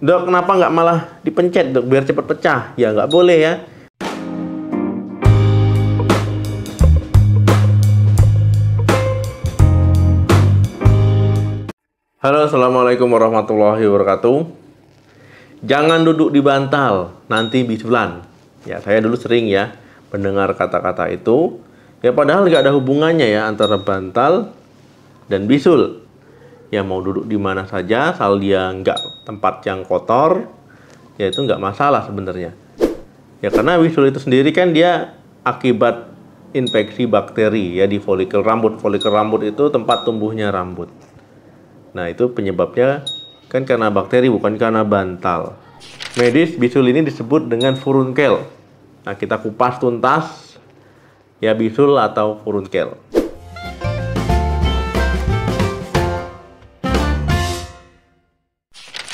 Dok, kenapa nggak malah dipencet, dok? Biar cepat pecah. Ya, nggak boleh ya. Halo, Assalamualaikum warahmatullahi wabarakatuh. Jangan duduk di bantal, nanti bisulan. Ya, saya dulu sering ya mendengar kata-kata itu. Ya, padahal nggak ada hubungannya ya antara bantal dan bisul. Ya, mau duduk di mana saja, asal dia nggak tempat yang kotor, ya itu nggak masalah sebenarnya. Ya karena wisul itu sendiri kan dia akibat infeksi bakteri ya di folikel rambut. Folikel rambut itu tempat tumbuhnya rambut. Nah itu penyebabnya kan karena bakteri bukan karena bantal. Medis bisul ini disebut dengan furunkel. Nah kita kupas tuntas ya bisul atau furunkel.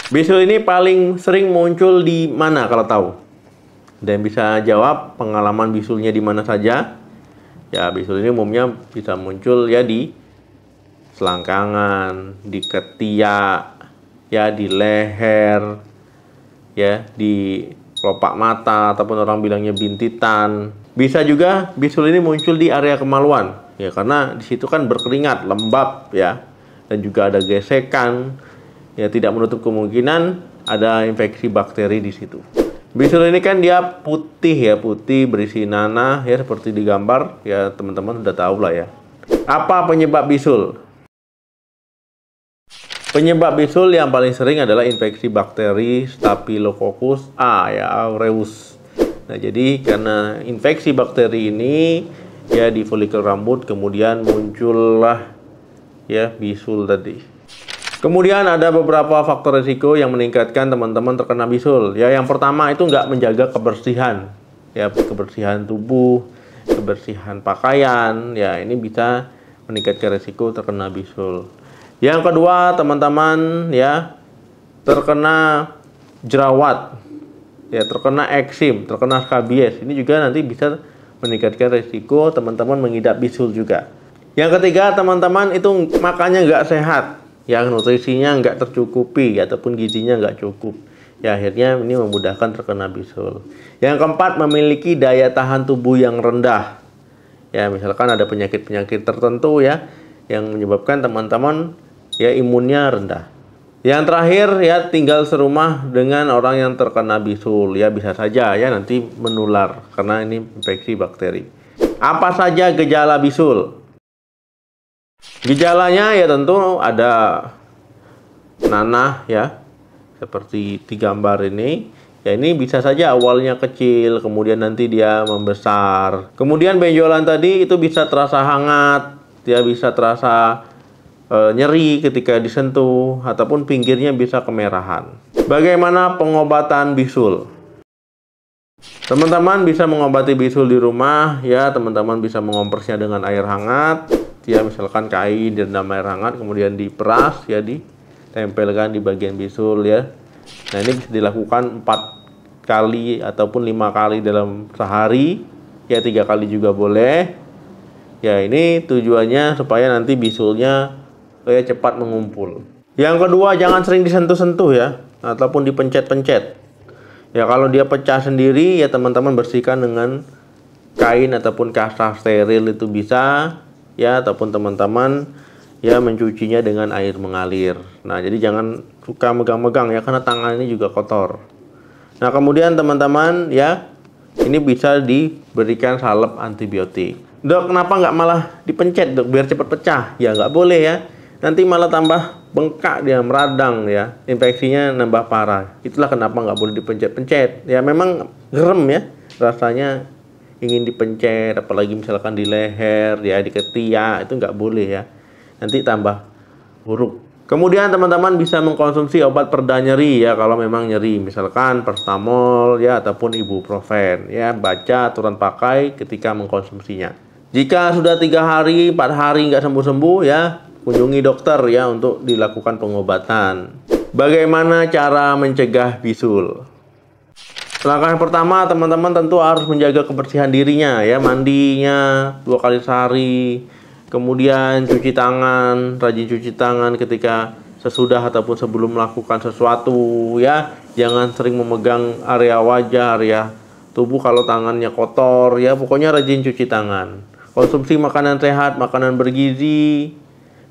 Bisul ini paling sering muncul di mana kalau tahu? Dan bisa jawab pengalaman bisulnya di mana saja? Ya, bisul ini umumnya bisa muncul ya di selangkangan, di ketiak, ya di leher, ya di kelopak mata ataupun orang bilangnya bintitan. Bisa juga bisul ini muncul di area kemaluan, ya karena di situ kan berkeringat, lembab ya. Dan juga ada gesekan, ya tidak menutup kemungkinan ada infeksi bakteri di situ. Bisul ini kan dia putih ya, putih berisi nanah ya seperti di gambar ya teman-teman sudah tahu lah ya. Apa penyebab bisul? Penyebab bisul yang paling sering adalah infeksi bakteri Staphylococcus A ya aureus. Nah, jadi karena infeksi bakteri ini ya di folikel rambut kemudian muncullah ya bisul tadi. Kemudian ada beberapa faktor risiko yang meningkatkan teman-teman terkena bisul. Ya, yang pertama itu nggak menjaga kebersihan, ya kebersihan tubuh, kebersihan pakaian. Ya, ini bisa meningkatkan risiko terkena bisul. Yang kedua, teman-teman ya terkena jerawat, ya terkena eksim, terkena skabies. Ini juga nanti bisa meningkatkan risiko teman-teman mengidap bisul juga. Yang ketiga, teman-teman itu makannya nggak sehat yang nutrisinya nggak tercukupi ataupun gizinya nggak cukup. Ya akhirnya ini memudahkan terkena bisul. Yang keempat memiliki daya tahan tubuh yang rendah. Ya misalkan ada penyakit-penyakit tertentu ya yang menyebabkan teman-teman ya imunnya rendah. Yang terakhir ya tinggal serumah dengan orang yang terkena bisul ya bisa saja ya nanti menular karena ini infeksi bakteri. Apa saja gejala bisul? Gejalanya ya tentu ada nanah ya, seperti di gambar ini. Ya ini bisa saja awalnya kecil, kemudian nanti dia membesar. Kemudian benjolan tadi itu bisa terasa hangat, dia bisa terasa e, nyeri ketika disentuh, ataupun pinggirnya bisa kemerahan. Bagaimana pengobatan bisul? Teman-teman bisa mengobati bisul di rumah, ya teman-teman bisa mengompresnya dengan air hangat ya misalkan kain dan air hangat kemudian diperas ya ditempelkan di bagian bisul ya nah ini bisa dilakukan empat kali ataupun lima kali dalam sehari ya tiga kali juga boleh ya ini tujuannya supaya nanti bisulnya oh ya cepat mengumpul yang kedua jangan sering disentuh-sentuh ya ataupun dipencet-pencet ya kalau dia pecah sendiri ya teman-teman bersihkan dengan kain ataupun kasah steril itu bisa ya ataupun teman-teman ya mencucinya dengan air mengalir. Nah, jadi jangan suka megang-megang ya karena tangan ini juga kotor. Nah, kemudian teman-teman ya ini bisa diberikan salep antibiotik. Dok, kenapa nggak malah dipencet dok biar cepat pecah? Ya nggak boleh ya. Nanti malah tambah bengkak dia meradang ya, infeksinya nambah parah. Itulah kenapa nggak boleh dipencet-pencet. Ya memang gerem ya rasanya ingin dipencet apalagi misalkan di leher ya di ketiak itu nggak boleh ya nanti tambah buruk kemudian teman-teman bisa mengkonsumsi obat perda nyeri ya kalau memang nyeri misalkan paracetamol ya ataupun ibuprofen ya baca aturan pakai ketika mengkonsumsinya jika sudah tiga hari empat hari nggak sembuh-sembuh ya kunjungi dokter ya untuk dilakukan pengobatan bagaimana cara mencegah bisul Langkah yang pertama teman-teman tentu harus menjaga kebersihan dirinya ya mandinya dua kali sehari kemudian cuci tangan rajin cuci tangan ketika sesudah ataupun sebelum melakukan sesuatu ya jangan sering memegang area wajah area tubuh kalau tangannya kotor ya pokoknya rajin cuci tangan konsumsi makanan sehat makanan bergizi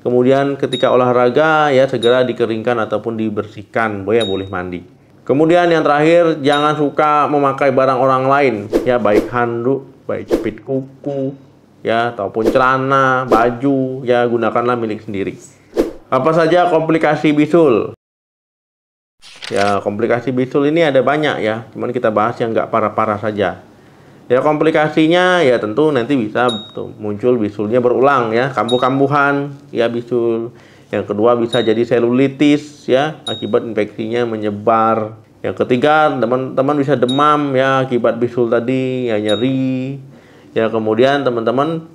kemudian ketika olahraga ya segera dikeringkan ataupun dibersihkan boleh boleh mandi Kemudian yang terakhir, jangan suka memakai barang orang lain. Ya, baik handuk, baik jepit kuku, ya, ataupun celana, baju, ya, gunakanlah milik sendiri. Apa saja komplikasi bisul? Ya, komplikasi bisul ini ada banyak ya, cuman kita bahas yang nggak parah-parah saja. Ya, komplikasinya ya tentu nanti bisa tuh, muncul bisulnya berulang ya, kambuh-kambuhan, ya bisul yang kedua bisa jadi selulitis ya akibat infeksinya menyebar. Yang ketiga teman-teman bisa demam ya akibat bisul tadi, ya nyeri. Ya kemudian teman-teman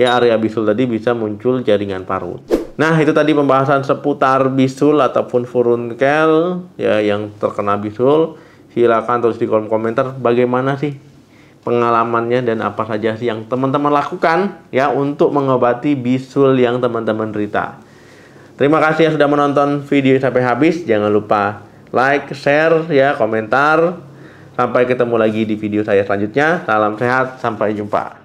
ya area bisul tadi bisa muncul jaringan parut. Nah, itu tadi pembahasan seputar bisul ataupun furunkel ya yang terkena bisul. Silakan terus di kolom komentar bagaimana sih pengalamannya dan apa saja sih yang teman-teman lakukan ya untuk mengobati bisul yang teman-teman derita. -teman Terima kasih yang sudah menonton video sampai habis. Jangan lupa like, share, ya, komentar. Sampai ketemu lagi di video saya selanjutnya. Salam sehat, sampai jumpa.